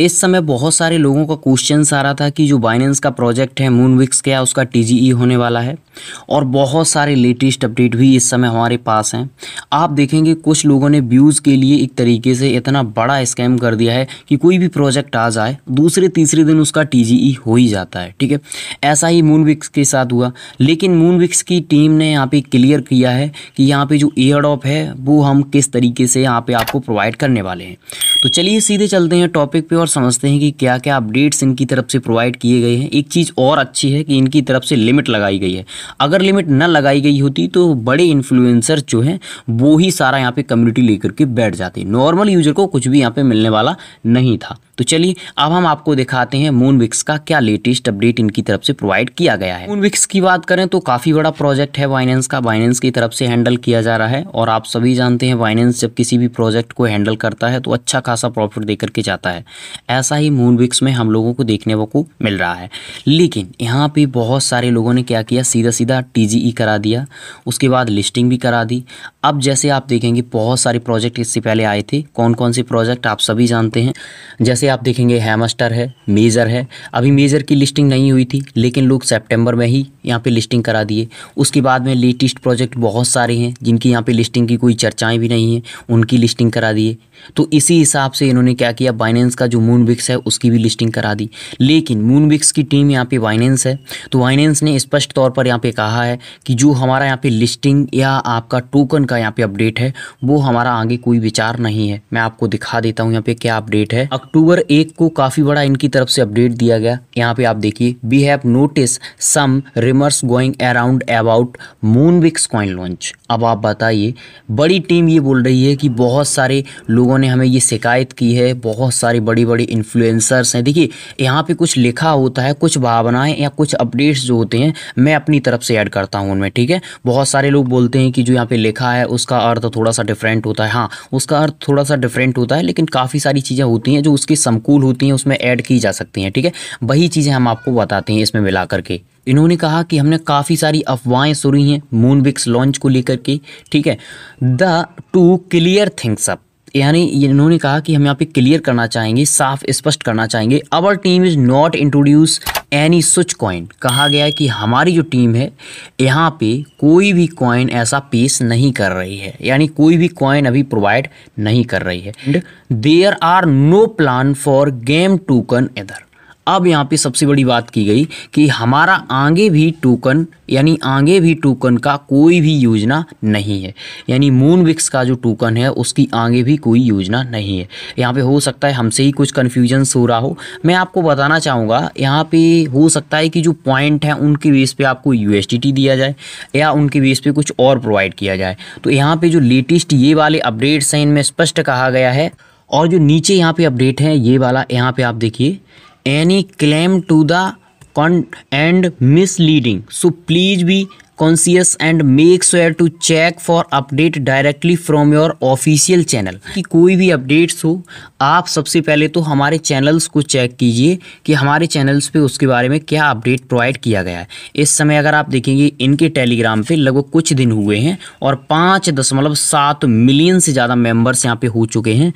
इस समय बहुत सारे लोगों का क्वेश्चन आ रहा था कि जो बाइनेंस का प्रोजेक्ट है मूनविक्स क्या उसका टी e होने वाला है और बहुत सारे लेटेस्ट अपडेट भी इस समय हमारे पास हैं आप देखेंगे कुछ लोगों ने व्यूज़ के लिए एक तरीके से इतना बड़ा स्कैम कर दिया है कि कोई भी प्रोजेक्ट आ जाए दूसरे तीसरे दिन उसका टी e हो ही जाता है ठीक है ऐसा ही मूनविक्स के साथ हुआ लेकिन मूनविक्स की टीम ने यहाँ पर क्लियर किया है कि यहाँ पर जो एयर ऑफ है वो हम किस तरीके से यहाँ पर आपको प्रोवाइड करने वाले हैं तो चलिए सीधे चलते हैं टॉपिक पर और समझते हैं कि क्या क्या अपडेट्स इनकी तरफ से प्रोवाइड किए गए हैं एक चीज़ और अच्छी है कि इनकी तरफ से लिमिट लगाई गई है अगर लिमिट न लगाई गई होती तो बड़े इन्फ्लुएंसर जो हैं वो ही सारा यहाँ पे कम्युनिटी लेकर के बैठ जाते नॉर्मल यूज़र को कुछ भी यहाँ पे मिलने वाला नहीं था तो चलिए अब हम आपको दिखाते हैं मूनविक्स का क्या लेटेस्ट अपडेट इनकी तरफ से प्रोवाइड किया गया है मूनविक्स की बात करें तो काफ़ी बड़ा प्रोजेक्ट है वाइनेंस का वाइनेंस की तरफ से हैंडल किया जा रहा है और आप सभी जानते हैं वाइनेंस जब किसी भी प्रोजेक्ट को हैंडल करता है तो अच्छा खासा प्रॉफिट दे करके जाता है ऐसा ही मूनविक्स में हम लोगों को देखने को मिल रहा है लेकिन यहाँ पर बहुत सारे लोगों ने क्या किया सीधा सीधा टी करा दिया उसके बाद लिस्टिंग भी करा दी अब जैसे आप देखेंगे बहुत सारे प्रोजेक्ट इससे पहले आए थे कौन कौन से प्रोजेक्ट आप सभी जानते हैं जैसे आप देखेंगे हेमस्टर है मेज़र है अभी मेज़र की लिस्टिंग नहीं हुई थी लेकिन लोग सेप्टेम्बर में ही यहाँ पर लिस्टिंग करा दिए उसके बाद में लेटेस्ट प्रोजेक्ट बहुत सारे हैं जिनकी यहाँ पर लिस्टिंग की कोई चर्चाएँ भी नहीं हैं उनकी लिस्टिंग करा दिए तो इसी हिसाब से इन्होंने क्या किया बाइनेंस का जो मूनबिक्स है उसकी भी लिस्टिंग करा दी लेकिन मूनबिक्स की टीम यहाँ पे बाइनेंस है तो बाइनेंस ने स्पष्ट तौर पर यहाँ पे कहा है कि जो हमारा यहाँ पे लिस्टिंग या आपका टोकन का यहाँ पे अपडेट है वो हमारा आगे कोई विचार नहीं है मैं आपको दिखा देता हूँ यहाँ पे क्या अपडेट है अक्टूबर नंबर एक को काफ़ी बड़ा इनकी तरफ से अपडेट दिया गया यहाँ पे आप देखिए we have notice some rumours going around about Moonbix coin launch अब आप बताइए बड़ी टीम ये बोल रही है कि बहुत सारे लोगों ने हमें ये शिकायत की है बहुत सारे बड़ी बड़ी इन्फ्लुएंसर्स हैं देखिए यहाँ पे कुछ लिखा होता है कुछ भावनाएं या कुछ अपडेट्स जो होते हैं मैं अपनी तरफ से ऐड करता हूँ उनमें ठीक है बहुत सारे लोग बोलते हैं कि जो यहाँ पे लिखा है उसका अर्थ थोड़ा सा डिफरेंट होता है हाँ उसका अर्थ थोड़ा सा डिफरेंट होता है लेकिन काफ़ी सारी चीज़ें होती हैं जो उसके समकूल होती हैं उसमें ऐड की जा सकती हैं ठीक है वही चीज़ें हम आपको बताते हैं इसमें मिला करके इन्होंने कहा कि हमने काफ़ी सारी अफवाहें सुनी हैं मून बिक्स लॉन्च को लेकर के ठीक है the to clear things up यानी इन्होंने कहा कि हम यहाँ पे क्लियर करना चाहेंगे साफ स्पष्ट करना चाहेंगे our team is not introduce any such coin कहा गया है कि हमारी जो टीम है यहाँ पे कोई भी कॉइन ऐसा पेश नहीं कर रही है यानी कोई भी कॉइन अभी प्रोवाइड नहीं कर रही है there are no plan for game token either अब यहाँ पे सबसे बड़ी बात की गई कि हमारा आगे भी टोकन यानी आगे भी टोकन का कोई भी योजना नहीं है यानी मून विक्स का जो टोकन है उसकी आगे भी कोई योजना नहीं है यहाँ पे हो सकता है हमसे ही कुछ कन्फ्यूजन्स हो रहा हो मैं आपको बताना चाहूँगा यहाँ पे हो सकता है कि जो पॉइंट हैं उनके बेस पे आपको यू दिया जाए या उनके बेस पे कुछ और प्रोवाइड किया जाए तो यहाँ पे जो लेटेस्ट ये वाले अपडेट्स हैं इनमें स्पष्ट कहा गया है और जो नीचे यहाँ पे अपडेट है ये वाला यहाँ पे आप देखिए any claim to the end misleading so please be conscious and make sure to check for update directly from your official channel कि कोई भी अपडेट्स हो आप सबसे पहले तो हमारे चैनल्स को चेक कीजिए कि हमारे चैनल्स पे उसके बारे में क्या अपडेट प्रोवाइड किया गया है इस समय अगर आप देखेंगे इनके टेलीग्राम पे लगभग कुछ दिन हुए हैं और पाँच दशमलव सात मिलियन से ज़्यादा मेम्बर्स यहाँ पे हो चुके हैं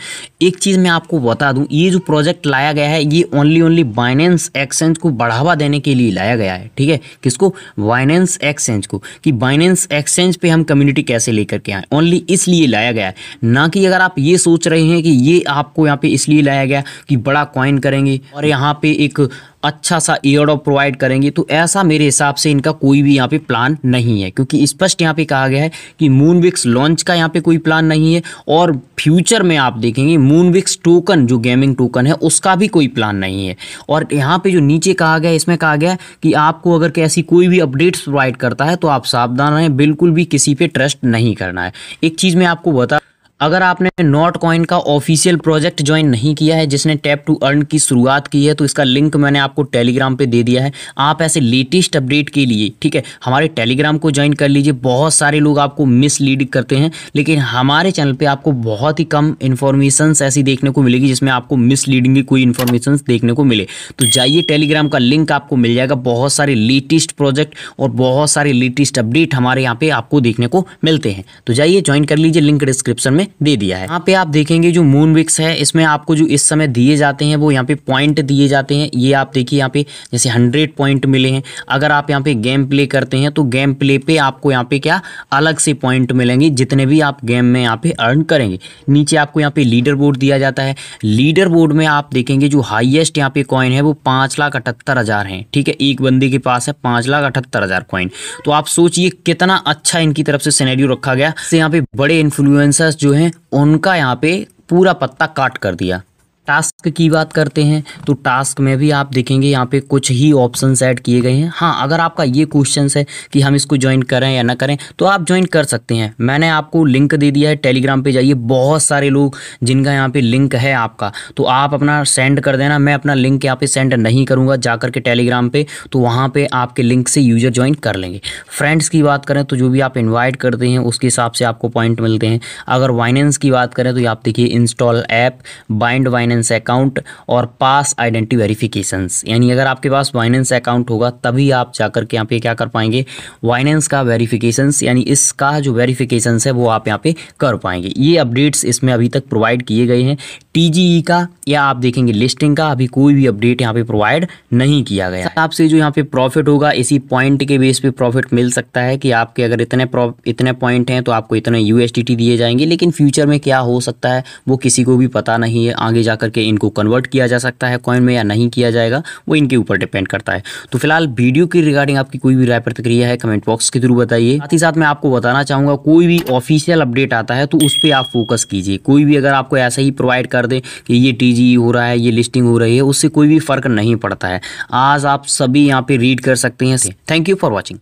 एक चीज़ मैं आपको बता दूँ ये जो प्रोजेक्ट लाया गया है ये ओनली ओनली बाइनेंस एक्सचेंज को बढ़ावा देने के लिए लाया गया है ठीक है किसको बाइनेंस एक्सचेंज को कि बाइनेंस एक्सचेंज पे हम कम्युनिटी कैसे लेकर के आए ओनली इसलिए लाया गया है ना कि अगर आप ये सोच रहे हैं कि ये आपको यहाँ पे इसलिए लाया गया कि बड़ा कॉइन करेंगे और यहाँ पे एक अच्छा सा ईयर ऑफ प्रोवाइड करेंगे तो ऐसा मेरे हिसाब से इनका कोई भी यहाँ पे प्लान नहीं है क्योंकि स्पष्ट यहाँ पे कहा गया है कि मूनविक्स लॉन्च का यहाँ पे कोई प्लान नहीं है और फ्यूचर में आप देखेंगे मूनविक्स टोकन जो गेमिंग टोकन है उसका भी कोई प्लान नहीं है और यहाँ पे जो नीचे कहा गया इसमें कहा गया कि आपको अगर कैसी कोई भी अपडेट्स प्रोवाइड करता है तो आप सावधान रहें बिल्कुल भी किसी पर ट्रस्ट नहीं करना है एक चीज़ मैं आपको बता अगर आपने नोट कॉइन का ऑफिशियल प्रोजेक्ट ज्वाइन नहीं किया है जिसने टैप टू अर्न की शुरुआत की है तो इसका लिंक मैंने आपको टेलीग्राम पे दे दिया है आप ऐसे लेटेस्ट अपडेट के लिए ठीक है हमारे टेलीग्राम को ज्वाइन कर लीजिए बहुत सारे लोग आपको मिसलीड करते हैं लेकिन हमारे चैनल पर आपको बहुत ही कम इन्फॉर्मेशन ऐसी देखने को मिलेगी जिसमें आपको मिसलीडिंग की कोई इन्फॉर्मेशन देखने को मिले तो जाइए टेलीग्राम का लिंक आपको मिल जाएगा बहुत सारे लेटेस्ट प्रोजेक्ट और बहुत सारे लेटेस्ट अपडेट हमारे यहाँ पर आपको देखने को मिलते हैं तो जाइए ज्वाइन कर लीजिए लिंक डिस्क्रिप्शन में दे दिया है यहाँ पे आप देखेंगे जो मून विक्स है इसमें आपको जो इस समय दिए जाते हैं वो यहाँ पे पॉइंट दिए जाते हैं ये आप देखिए यहाँ पे जैसे हंड्रेड पॉइंट मिले हैं अगर आप यहाँ पे गेम प्ले करते हैं तो गेम प्ले पे आपको यहाँ पे क्या अलग से पॉइंट मिलेंगे जितने भी आप गेम में यहाँ पे अर्न करेंगे नीचे आपको यहाँ पे लीडर बोर्ड दिया जाता है लीडर बोर्ड में आप देखेंगे जो हाइएस्ट यहाँ पे कॉइन है वो पाँच लाख अठहत्तर हज़ार है ठीक है एक बंदे के पास है पाँच लाख अठहत्तर हज़ार कॉइन तो आप सोचिए कितना अच्छा इनकी तरफ से सिनेरियो रखा गया यहाँ पे बड़े इन्फ्लुएंसर्स जो हैं उनका यहाँ पे पूरा पत्ता काट कर दिया टास्क टास्क की बात करते हैं तो टास्क में भी आप देखेंगे यहाँ पे कुछ ही ऑप्शन ऐड किए गए हैं हाँ अगर आपका ये क्वेश्चन है कि हम इसको ज्वाइन करें या ना करें तो आप ज्वाइन कर सकते हैं मैंने आपको लिंक दे दिया है टेलीग्राम पे जाइए बहुत सारे लोग जिनका यहाँ पे लिंक है आपका तो आप अपना सेंड कर देना मैं अपना लिंक यहाँ पे सेंड नहीं करूँगा जा करके टेलीग्राम पे तो वहाँ पे आपके लिंक से यूज़र ज्वाइन कर लेंगे फ्रेंड्स की बात करें तो जो भी आप इन्वाइट करते हैं उसके हिसाब से आपको पॉइंट मिलते हैं अगर वाइनेंस की बात करें तो आप देखिए install app bind Binance account account और पास आइडेंटिटी वेरिफिकेशन यानी अगर आपके पास वाइनेंस अकाउंट होगा तभी आप जाकर के यहाँ पे क्या कर पाएंगे वाइनेंस का वेरिफिकेशन यानी इसका जो वेरिफिकेशन है वो आप यहाँ पे कर पाएंगे ये अपडेट्स इसमें अभी तक प्रोवाइड किए गए हैं टी e का या आप देखेंगे लिस्टिंग का अभी कोई भी अपडेट यहाँ पे प्रोवाइड नहीं किया गया आपसे जो यहाँ पे प्रॉफिट होगा इसी पॉइंट के बेस पे प्रॉफिट मिल सकता है कि आपके अगर इतने इतने पॉइंट हैं तो आपको इतने यू दिए जाएंगे लेकिन फ्यूचर में क्या हो सकता है वो किसी को भी पता नहीं है आगे जा के इनको कन्वर्ट किया जा सकता है कॉइन में या नहीं किया जाएगा वो इनके ऊपर डिपेंड करता है तो फिलहाल वीडियो की रिगार्डिंग आपकी कोई भी राय प्रतिक्रिया है कमेंट बॉक्स के थ्रू बताइए साथ ही साथ मैं आपको बताना चाहूँगा कोई भी ऑफिशियल अपडेट आता है तो उस पर आप फोकस कीजिए कोई भी अगर आपको ऐसा ही प्रोवाइड कर कर दें कि ये टी e हो रहा है ये लिस्टिंग हो रही है उससे कोई भी फ़र्क नहीं पड़ता है आज आप सभी यहाँ पर रीड कर सकते हैं थैंक यू फॉर वॉचिंग